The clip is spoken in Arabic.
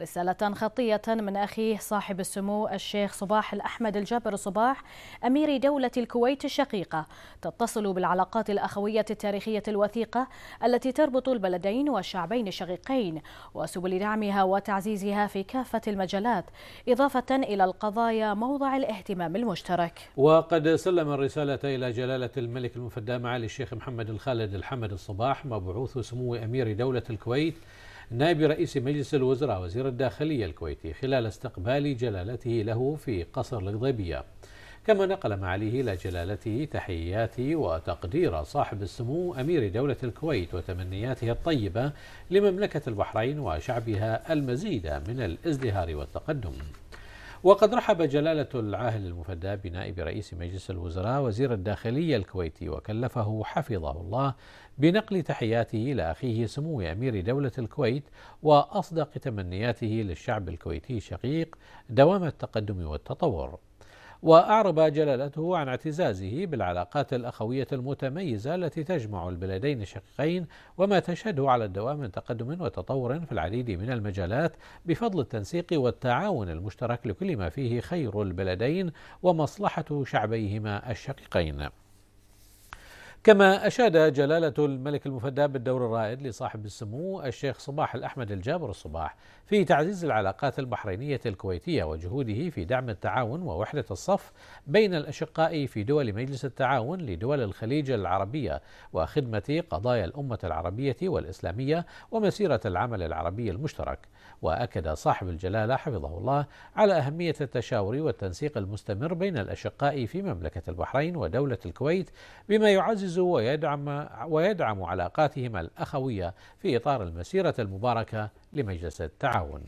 رسالة خطية من أخيه صاحب السمو الشيخ صباح الأحمد الجابر صباح أمير دولة الكويت الشقيقة تتصل بالعلاقات الأخوية التاريخية الوثيقة التي تربط البلدين والشعبين الشقيقين وسبل دعمها وتعزيزها في كافة المجالات إضافة إلى القضايا موضع الاهتمام المشترك وقد سلم الرسالة إلى جلالة الملك المفدى معالي الشيخ محمد الخالد الحمد الصباح مبعوث سمو أمير دولة الكويت نائب رئيس مجلس الوزراء وزير الداخلية الكويتي خلال استقبال جلالته له في قصر الغضيبية كما نقل معاليه إلى جلالته تحيات وتقدير صاحب السمو أمير دولة الكويت وتمنياته الطيبة لمملكة البحرين وشعبها المزيد من الازدهار والتقدم وقد رحب جلالة العاهل المفدى بنائب رئيس مجلس الوزراء وزير الداخلية الكويتي وكلفه حفظه الله بنقل تحياته إلى أخيه سمو أمير دولة الكويت وأصدق تمنياته للشعب الكويتي الشقيق دوام التقدم والتطور وأعرب جلالته عن اعتزازه بالعلاقات الأخوية المتميزة التي تجمع البلدين الشقيقين وما تشهده على الدوام من تقدم وتطور في العديد من المجالات بفضل التنسيق والتعاون المشترك لكل ما فيه خير البلدين ومصلحة شعبيهما الشقيقين كما أشاد جلالة الملك المفدى بالدور الرائد لصاحب السمو الشيخ صباح الأحمد الجابر الصباح في تعزيز العلاقات البحرينية الكويتية وجهوده في دعم التعاون ووحدة الصف بين الأشقاء في دول مجلس التعاون لدول الخليج العربية وخدمة قضايا الأمة العربية والإسلامية ومسيرة العمل العربي المشترك وأكد صاحب الجلالة حفظه الله على أهمية التشاور والتنسيق المستمر بين الأشقاء في مملكة البحرين ودولة الكويت بما يعزز يعز ويدعم ويدعم علاقاتهما الاخويه في اطار المسيره المباركه لمجلس التعاون